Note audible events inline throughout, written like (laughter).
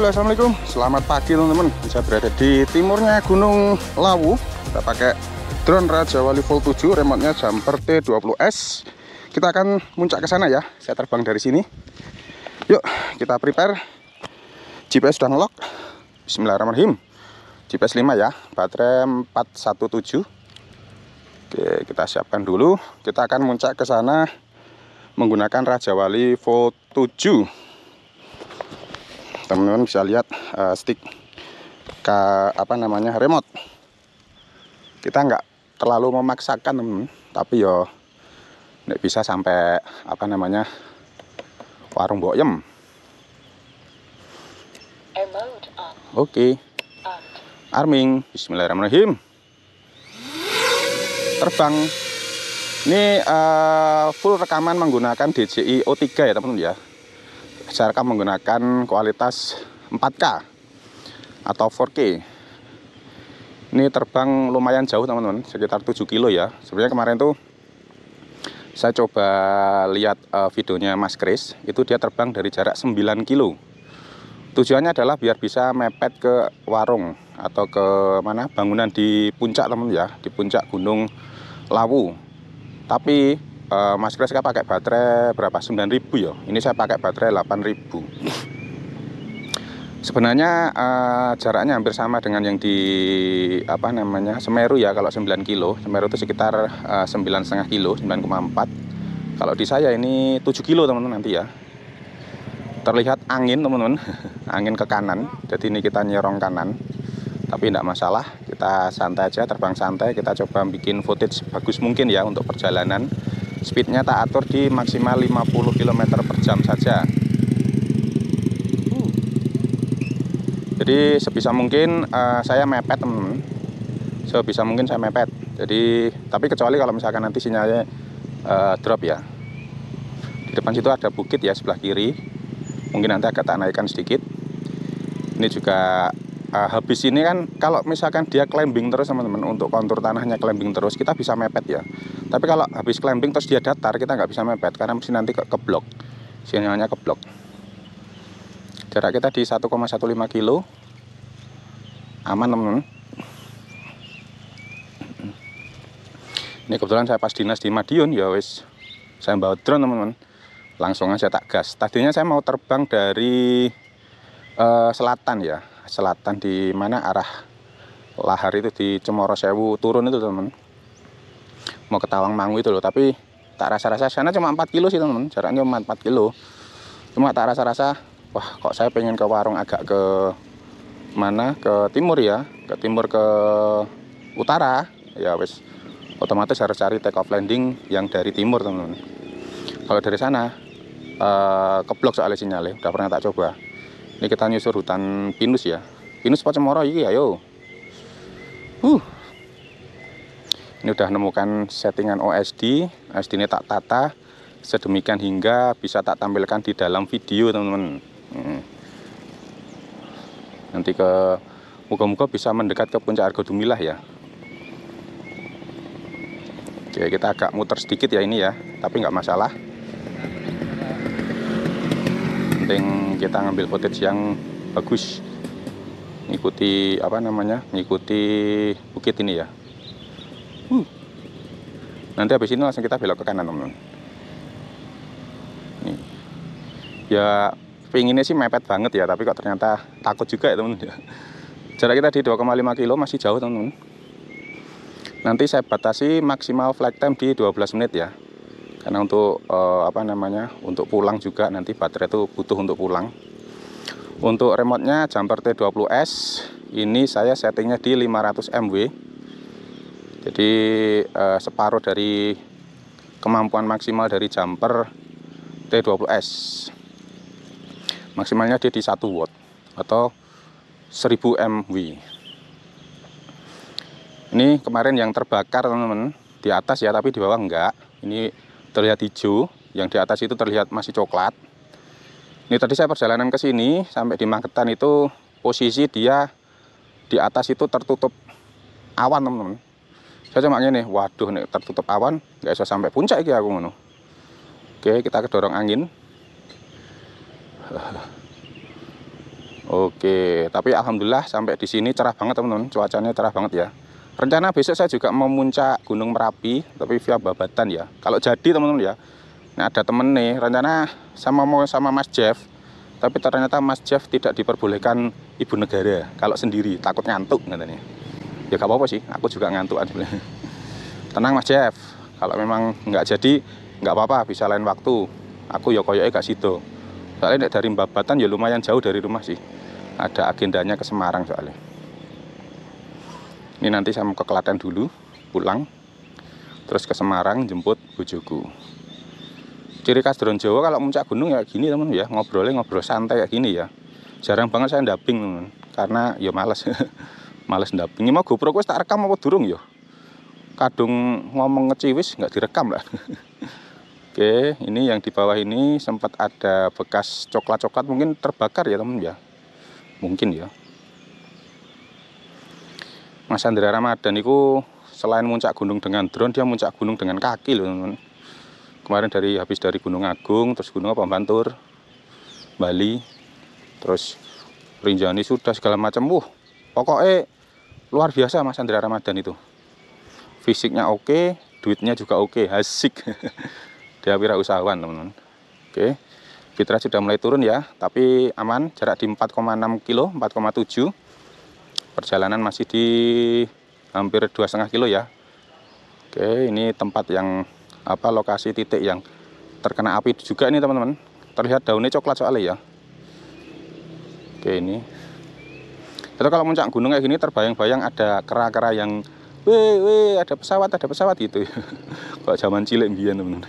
Halo Assalamualaikum Selamat pagi teman-teman Bisa berada di timurnya Gunung Lawu Kita pakai drone Raja Wali Full 7 Remote-nya jumper T20S Kita akan muncak ke sana ya Saya terbang dari sini Yuk kita prepare GPS sudah ngelock Bismillahirrahmanirrahim GPS 5 ya Baterai 417 Oke kita siapkan dulu Kita akan muncak ke sana Menggunakan Raja Wali Full 7 teman-teman bisa lihat uh, stick ke apa namanya remote kita nggak terlalu memaksakan teman tapi yo nggak bisa sampai apa namanya warung boyem oke okay. arming Bismillahirrahmanirrahim terbang ini uh, full rekaman menggunakan DJI O3 ya teman-teman ya saya rekam menggunakan kualitas 4K atau 4K ini terbang lumayan jauh teman-teman sekitar 7 kilo ya sebenarnya kemarin tuh saya coba lihat uh, videonya Mas Kris itu dia terbang dari jarak 9 kilo tujuannya adalah biar bisa mepet ke warung atau ke mana bangunan di puncak teman ya di puncak gunung Lawu tapi uh, eh, masker saya kan pakai baterai berapa 9000 ya ini saya pakai baterai 8000 sebenarnya uh, jaraknya hampir sama dengan yang di apa namanya Semeru ya kalau 9 kilo Semeru itu sekitar eh, sembilan setengah kilo 9,4 kalau di saya ini 7 kilo teman-teman nanti ya terlihat angin teman-teman (laughs) angin ke kanan jadi ini kita nyerong kanan tapi tidak masalah kita santai aja terbang santai kita coba bikin footage bagus mungkin ya untuk perjalanan speednya tak atur di maksimal 50 km per jam saja jadi sebisa mungkin uh, saya mepet teman sebisa mungkin saya mepet jadi tapi kecuali kalau misalkan nanti sinyalnya uh, drop ya di depan situ ada bukit ya sebelah kiri mungkin nanti agak tak naikkan sedikit ini juga uh, habis ini kan kalau misalkan dia climbing terus teman-teman untuk kontur tanahnya climbing terus kita bisa mepet ya tapi kalau habis climbing terus dia datar kita nggak bisa mepet karena mesti nanti ke, ke sinyalnya ke blok jarak kita di 1,15 kilo aman teman-teman ini kebetulan saya pas dinas di Madiun ya wis saya bawa drone teman-teman langsung aja tak gas tadinya saya mau terbang dari uh, selatan ya selatan di mana arah lahar itu di Cemoro Sewu turun itu teman mau ke Tawang Mangu itu loh tapi tak rasa-rasa sana cuma 4 kilo sih teman jaraknya cuma 4 kilo cuma tak rasa-rasa wah kok saya pengen ke warung agak ke mana ke timur ya ke timur ke utara ya wes otomatis harus cari take off landing yang dari timur teman-teman kalau dari sana uh, keblok soalnya sinyalnya udah pernah tak coba ini kita nyusur hutan pinus ya. Pinus pacemoro ini ayo. Ya, uh. Ini udah nemukan settingan OSD. OSD ini tak tata sedemikian hingga bisa tak tampilkan di dalam video, teman-teman. Hmm. Nanti ke muka-muka bisa mendekat ke puncak Argo Dumilah ya. Oke, kita agak muter sedikit ya ini ya, tapi nggak masalah. Penting kita ngambil footage yang bagus ngikuti apa namanya ngikuti bukit ini ya uh. nanti habis ini langsung kita belok ke kanan teman-teman ya pinginnya sih mepet banget ya tapi kok ternyata takut juga ya teman-teman ya. jarak kita di 2,5 kilo masih jauh teman-teman nanti saya batasi maksimal flight time di 12 menit ya karena untuk uh, apa namanya untuk pulang juga nanti baterai itu butuh untuk pulang untuk remote-nya jumper T20S ini saya settingnya di 500 MW jadi uh, separuh dari kemampuan maksimal dari jumper T20S maksimalnya dia di 1 watt atau 1000 MW ini kemarin yang terbakar teman-teman di atas ya tapi di bawah enggak ini terlihat hijau, yang di atas itu terlihat masih coklat. Ini tadi saya perjalanan ke sini sampai di Magetan itu posisi dia di atas itu tertutup awan teman-teman. Saya cuma nih, waduh nih tertutup awan, nggak bisa sampai puncak ya aku ngono. Oke, kita kedorong angin. Oke, tapi alhamdulillah sampai di sini cerah banget teman-teman, cuacanya cerah banget ya. Rencana besok saya juga mau muncak Gunung Merapi, tapi via Babatan ya. Kalau jadi teman-teman ya. Nah, ada temen nih, rencana sama mau sama Mas Jeff, tapi ternyata Mas Jeff tidak diperbolehkan ibu negara kalau sendiri, takut ngantuk katanya. Ya gak apa-apa sih, aku juga ngantuk sebenarnya. (laughs) Tenang Mas Jeff, kalau memang nggak jadi nggak apa-apa bisa lain waktu. Aku ya koyoknya gak situ. Soalnya dari Babatan ya lumayan jauh dari rumah sih. Ada agendanya ke Semarang soalnya ini nanti saya mau ke Klaten dulu pulang terus ke Semarang jemput bojoku ciri khas drone Jawa kalau muncak gunung ya gini teman ya ngobrolnya ngobrol santai kayak gini ya jarang banget saya ndaping teman karena ya males (laughs) males ndaping ini mau GoPro gue tak rekam apa durung ya kadung ngomong ngeciwis nggak direkam lah (laughs) Oke, ini yang di bawah ini sempat ada bekas coklat-coklat mungkin terbakar ya teman ya. Mungkin ya. Mas Andra Ramadan itu selain muncak gunung dengan drone dia muncak gunung dengan kaki loh teman-teman kemarin dari habis dari Gunung Agung terus Gunung apa Bantur Bali terus Rinjani sudah segala macam uh pokoknya luar biasa Mas Andra Ramadan itu fisiknya oke duitnya juga oke hasik asik (laughs) dia usahawan teman-teman oke fitrah sudah mulai turun ya tapi aman jarak di 4,6 kilo 4,7 perjalanan masih di hampir dua setengah kilo ya Oke ini tempat yang apa lokasi titik yang terkena api juga ini teman-teman terlihat daunnya coklat soalnya ya Oke ini itu kalau muncak gunung kayak gini terbayang-bayang ada kera-kera yang weh weh ada pesawat ada pesawat gitu (laughs) kok zaman cilik biar teman-teman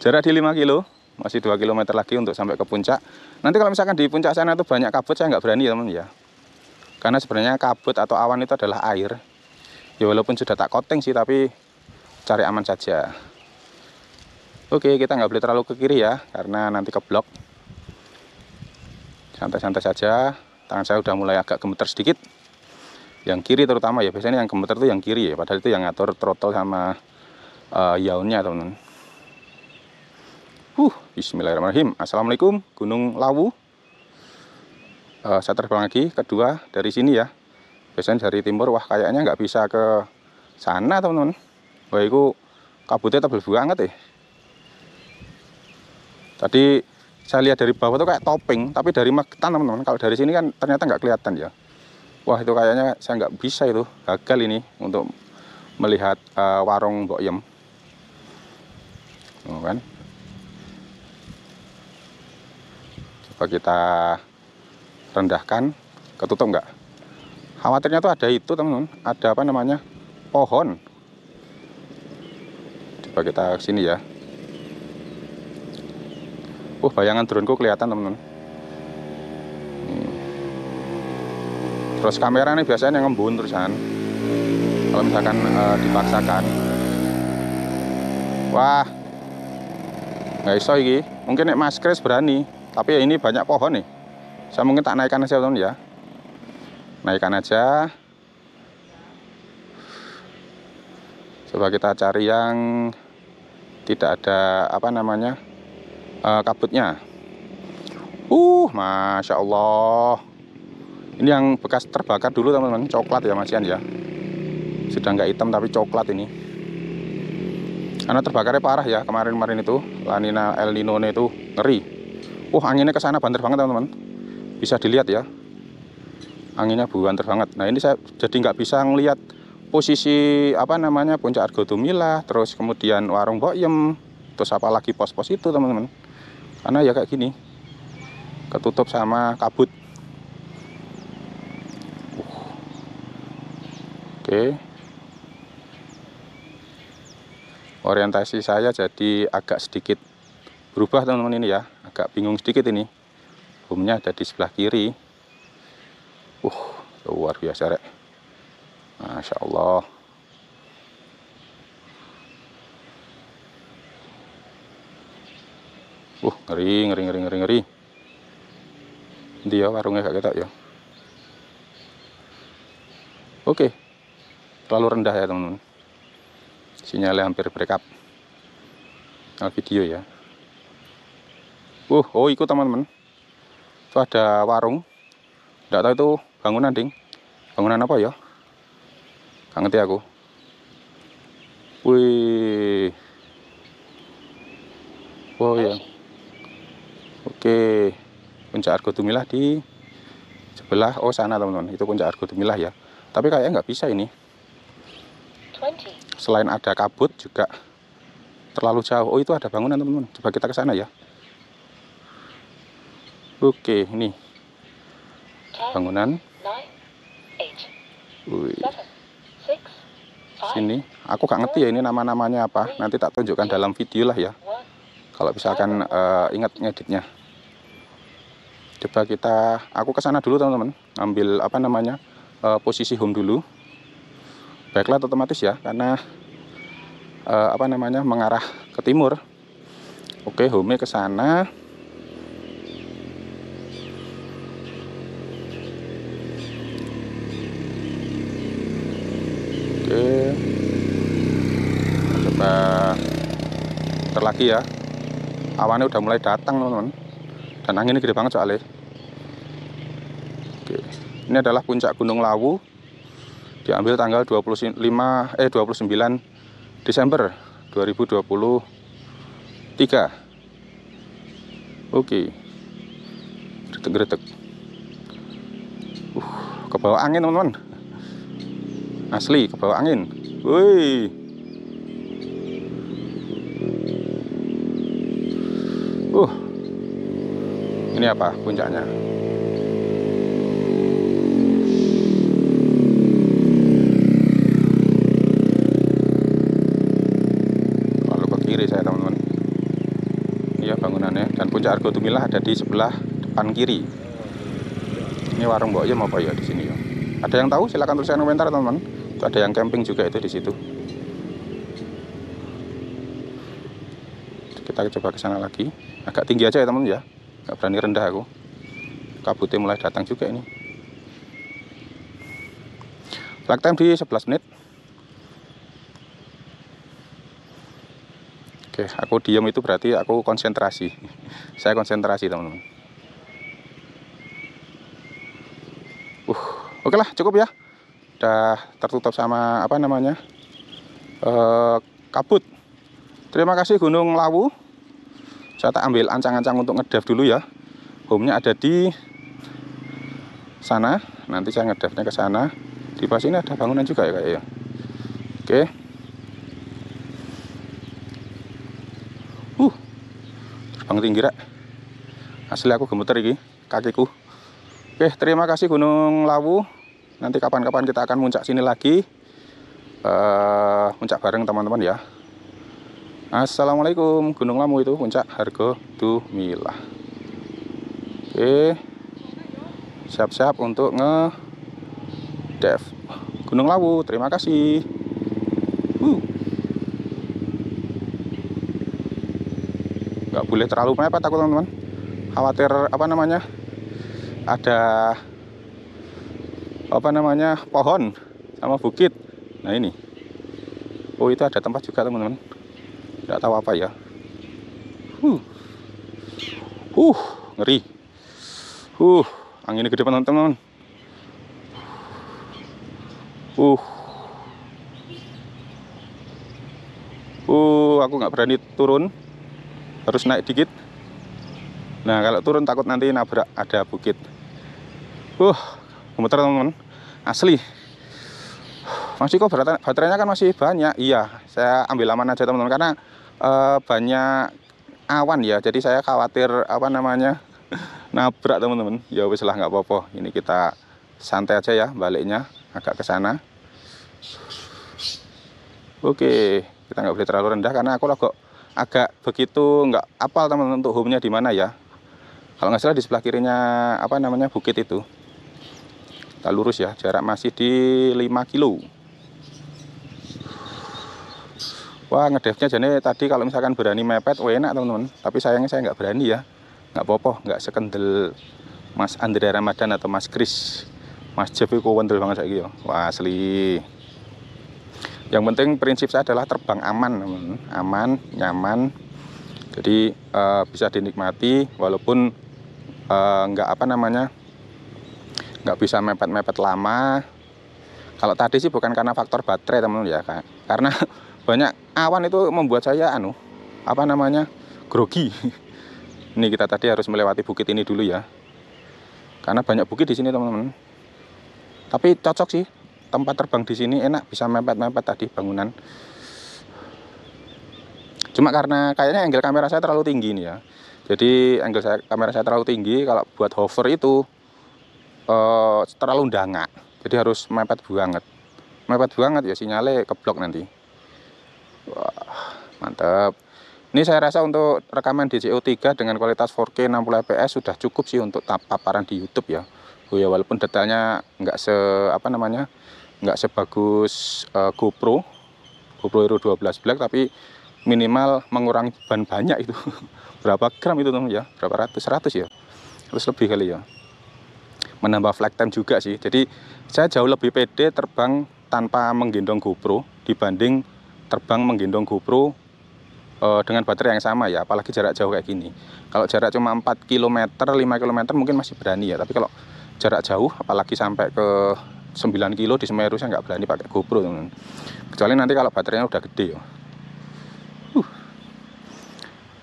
jarak di lima kilo masih 2 km lagi untuk sampai ke puncak nanti kalau misalkan di puncak sana itu banyak kabut saya nggak berani ya teman ya karena sebenarnya kabut atau awan itu adalah air ya walaupun sudah tak coating sih tapi cari aman saja oke kita nggak boleh terlalu ke kiri ya karena nanti keblok santai-santai saja tangan saya udah mulai agak gemeter sedikit yang kiri terutama ya biasanya yang gemeter itu yang kiri ya padahal itu yang ngatur trotol sama uh, eh, yaunnya teman-teman Huh, Bismillahirrahmanirrahim Assalamualaikum Gunung Lawu Eh, saya terbang lagi kedua dari sini ya biasanya dari timur wah kayaknya nggak bisa ke sana teman-teman wah itu kabutnya tebal banget ya tadi saya lihat dari bawah itu kayak topeng tapi dari magetan teman-teman kalau dari sini kan ternyata nggak kelihatan ya wah itu kayaknya saya nggak bisa itu gagal ini untuk melihat uh, warung Mbok Yem kan coba kita rendahkan ketutup enggak khawatirnya tuh ada itu teman-teman ada apa namanya pohon coba kita kesini sini ya uh bayangan drone-ku kelihatan teman-teman hmm. terus kamera ini biasanya yang ngembun terusan kalau misalkan e, dipaksakan wah nggak iso ini mungkin nek masker berani tapi ya ini banyak pohon nih saya mungkin tak naikkan aja teman ya naikkan aja coba kita cari yang tidak ada apa namanya uh, kabutnya uh Masya Allah ini yang bekas terbakar dulu teman-teman coklat ya masian ya sudah nggak hitam tapi coklat ini karena terbakarnya parah ya kemarin-kemarin itu lanina el nino itu ngeri uh anginnya kesana banter banget teman-teman bisa dilihat ya anginnya bukan terbanget nah ini saya jadi nggak bisa ngelihat posisi apa namanya puncak Argo Argotumila terus kemudian warung Boyem terus apalagi pos-pos itu teman-teman karena ya kayak gini ketutup sama kabut oke orientasi saya jadi agak sedikit berubah teman-teman ini ya agak bingung sedikit ini Umumnya ada di sebelah kiri. Uh, luar biasa, Rek. Masya Allah. Uh, ngeri, ngeri, ngeri, ngeri, ngeri. Dia ya, warungnya gak kita ya. Oke. Okay. Terlalu rendah ya, teman-teman. Sinyalnya hampir break up. Nah, video ya. Uh, oh ikut teman-teman itu ada warung tidak tahu itu bangunan ding bangunan apa ya gak ngerti aku wih wow ya oke puncak argo Tumilah di sebelah oh sana teman-teman itu puncak argo Tumilah ya tapi kayaknya nggak bisa ini selain ada kabut juga terlalu jauh oh itu ada bangunan teman-teman coba kita ke sana ya Oke, ini bangunan. Wih. Sini, aku gak ngerti ya ini nama-namanya apa. Nanti tak tunjukkan dalam video lah ya. Kalau misalkan uh, ingat ngeditnya. Coba kita, aku ke sana dulu teman-teman. Ambil apa namanya uh, posisi home dulu. Backlight otomatis ya, karena uh, apa namanya mengarah ke timur. Oke, home ke sana. pagi ya awannya udah mulai datang teman-teman dan anginnya gede banget soalnya Oke. ini adalah puncak Gunung Lawu diambil tanggal 25 eh 29 Desember 2023 oke gretek-gretek uh ke bawah angin teman-teman asli ke bawah angin Wuih. uh ini apa puncaknya lalu ke kiri saya teman-teman iya bangunannya dan puncak Argo Tumilah ada di sebelah depan kiri ini warung Mbok mau apa ya di sini ya ada yang tahu silahkan tulis komentar teman-teman ada yang camping juga itu di situ kita coba ke sana lagi agak tinggi aja ya teman teman ya nggak berani rendah aku kabutnya mulai datang juga ini lag time di 11 menit oke aku diam itu berarti aku konsentrasi (laughs) saya konsentrasi teman-teman uh oke lah cukup ya udah tertutup sama apa namanya uh, kabut Terima kasih Gunung Lawu. Saya tak ambil ancang-ancang untuk ngedaf dulu ya. Home-nya ada di sana. Nanti saya ngedafnya ke sana. Di pas ini ada bangunan juga ya ya. Oke. Uh. Terbang tinggi rek. Asli aku gemeter iki kakiku. Oke, terima kasih Gunung Lawu. Nanti kapan-kapan kita akan muncak sini lagi. Uh, muncak bareng teman-teman ya. Assalamualaikum Gunung Lamu itu puncak harga tuh milah. Oke siap-siap untuk nge dev Gunung Lawu terima kasih uh. gak boleh terlalu mepet takut teman-teman khawatir apa namanya ada apa namanya pohon sama bukit nah ini oh itu ada tempat juga teman-teman tidak tahu apa ya huh huh ngeri huh anginnya gede banget teman-teman uh uh aku nggak berani turun harus naik dikit nah kalau turun takut nanti nabrak ada bukit uh gemeter teman-teman asli masih kok baterainya kan masih banyak iya saya ambil aman aja teman-teman karena uh, banyak awan ya jadi saya khawatir apa namanya (laughs) nabrak teman-teman ya wis lah nggak apa-apa ini kita santai aja ya baliknya agak ke sana oke kita nggak boleh terlalu rendah karena aku kok agak begitu nggak apal teman-teman untuk home-nya di mana ya kalau nggak salah di sebelah kirinya apa namanya bukit itu kita lurus ya jarak masih di 5 kilo wah ngedevnya jadi tadi kalau misalkan berani mepet oh enak teman-teman tapi sayangnya saya nggak berani ya nggak popo nggak sekendel Mas Andrea Ramadan atau Mas Kris Mas Jeff itu wendel banget lagi gitu ya. wah asli yang penting prinsip saya adalah terbang aman teman. teman aman nyaman jadi uh, bisa dinikmati walaupun uh, nggak apa namanya nggak bisa mepet-mepet lama kalau tadi sih bukan karena faktor baterai teman-teman ya karena (laughs) banyak awan itu membuat saya anu apa namanya grogi (laughs) ini kita tadi harus melewati bukit ini dulu ya karena banyak bukit di sini teman-teman tapi cocok sih tempat terbang di sini enak bisa mepet-mepet tadi bangunan cuma karena kayaknya angle kamera saya terlalu tinggi nih ya jadi angle saya, kamera saya terlalu tinggi kalau buat hover itu eh, terlalu dangak jadi harus mepet banget mepet banget ya sinyalnya keblok nanti Wah, mantap. Ini saya rasa untuk rekaman DJO3 dengan kualitas 4K 60 fps sudah cukup sih untuk paparan di YouTube ya. Oh ya walaupun detailnya nggak se apa namanya nggak sebagus uh, GoPro GoPro Hero 12 Black tapi minimal mengurangi beban banyak itu (laughs) berapa gram itu teman ya berapa ratus ratus ya terus lebih kali ya menambah flight time juga sih jadi saya jauh lebih pede terbang tanpa menggendong GoPro dibanding terbang menggendong GoPro uh, dengan baterai yang sama ya apalagi jarak jauh kayak gini kalau jarak cuma 4 km 5 km mungkin masih berani ya tapi kalau jarak jauh apalagi sampai ke 9 kilo di Semeru saya nggak berani pakai GoPro kecuali nanti kalau baterainya udah gede ya uh.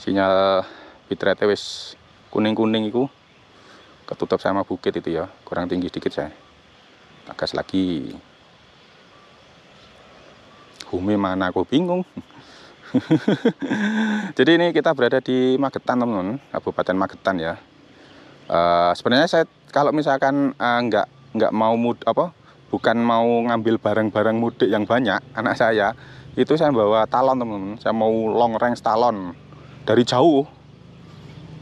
sinyal bitrate wis kuning-kuning itu ketutup sama bukit itu ya kurang tinggi sedikit saya gas lagi bumi mana aku bingung (laughs) jadi ini kita berada di Magetan teman-teman Kabupaten Magetan ya uh, sebenarnya saya kalau misalkan uh, nggak nggak mau mud apa bukan mau ngambil barang-barang mudik yang banyak anak saya itu saya bawa talon teman-teman saya mau long range talon dari jauh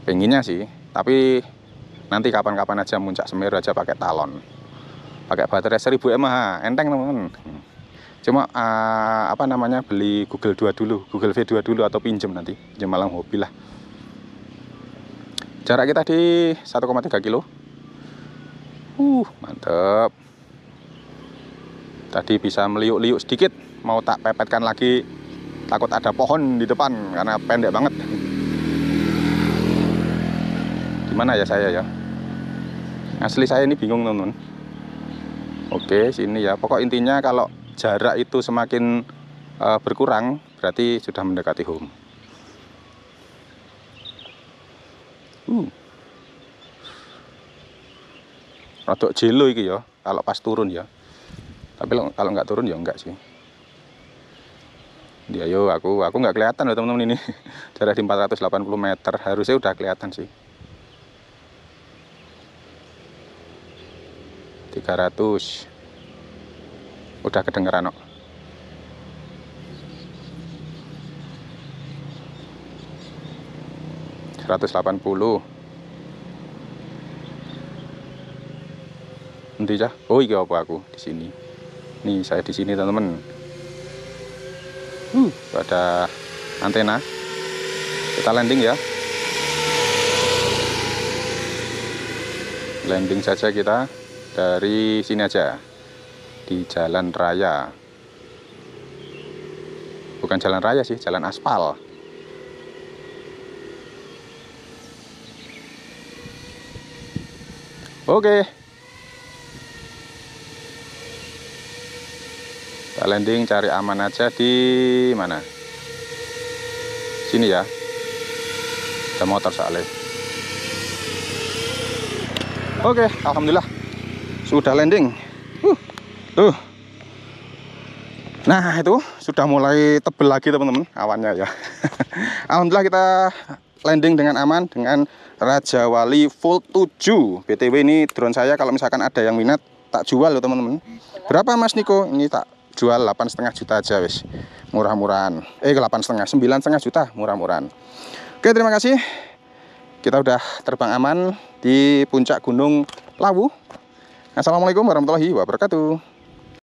pengennya sih tapi nanti kapan-kapan aja muncak semeru aja pakai talon pakai baterai 1000 mAh enteng teman-teman cuma uh, apa namanya beli Google 2 dulu Google V2 dulu atau pinjem nanti pinjem malam hobi lah jarak kita di 1,3 kilo uh mantep tadi bisa meliuk-liuk sedikit mau tak pepetkan lagi takut ada pohon di depan karena pendek banget gimana ya saya ya asli saya ini bingung teman-teman oke sini ya pokok intinya kalau jarak itu semakin uh, berkurang, berarti sudah mendekati home. Uh. Rodok jelo iki ya, kalau pas turun ya. Tapi kalau nggak turun ya enggak sih. Dia yo aku aku nggak kelihatan loh teman-teman ini. (laughs) Jarak di 480 meter harusnya udah kelihatan sih. 300 udah kedengeran kok. No. 180. Nanti cah, oh iya apa aku di sini. Nih saya di sini teman-teman. Uh, ada antena. Kita landing ya. Landing saja kita dari sini aja di jalan raya bukan jalan raya sih jalan aspal Oke. Kita landing cari aman aja di mana? Sini ya. Ada motor soalnya. Oke, alhamdulillah. Sudah landing tuh nah itu sudah mulai tebel lagi teman-teman awannya ya (laughs) Alhamdulillah kita landing dengan aman dengan Raja Wali Full 7 BTW ini drone saya kalau misalkan ada yang minat tak jual loh teman-teman berapa Mas Niko ini tak jual 8,5 juta aja wis murah-murahan eh 8,5 setengah juta murah-murahan oke terima kasih kita udah terbang aman di puncak gunung Lawu Assalamualaikum warahmatullahi wabarakatuh